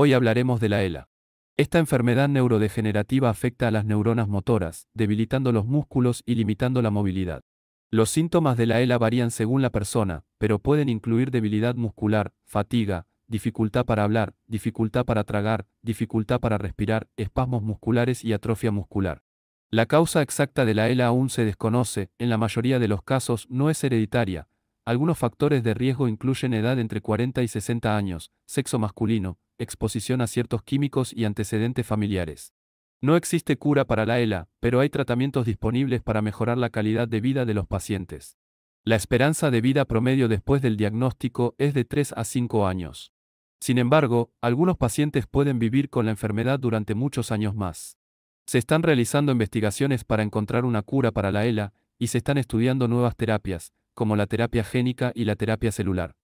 Hoy hablaremos de la ELA. Esta enfermedad neurodegenerativa afecta a las neuronas motoras, debilitando los músculos y limitando la movilidad. Los síntomas de la ELA varían según la persona, pero pueden incluir debilidad muscular, fatiga, dificultad para hablar, dificultad para tragar, dificultad para respirar, espasmos musculares y atrofia muscular. La causa exacta de la ELA aún se desconoce, en la mayoría de los casos no es hereditaria, algunos factores de riesgo incluyen edad entre 40 y 60 años, sexo masculino, exposición a ciertos químicos y antecedentes familiares. No existe cura para la ELA, pero hay tratamientos disponibles para mejorar la calidad de vida de los pacientes. La esperanza de vida promedio después del diagnóstico es de 3 a 5 años. Sin embargo, algunos pacientes pueden vivir con la enfermedad durante muchos años más. Se están realizando investigaciones para encontrar una cura para la ELA y se están estudiando nuevas terapias, como la terapia génica y la terapia celular.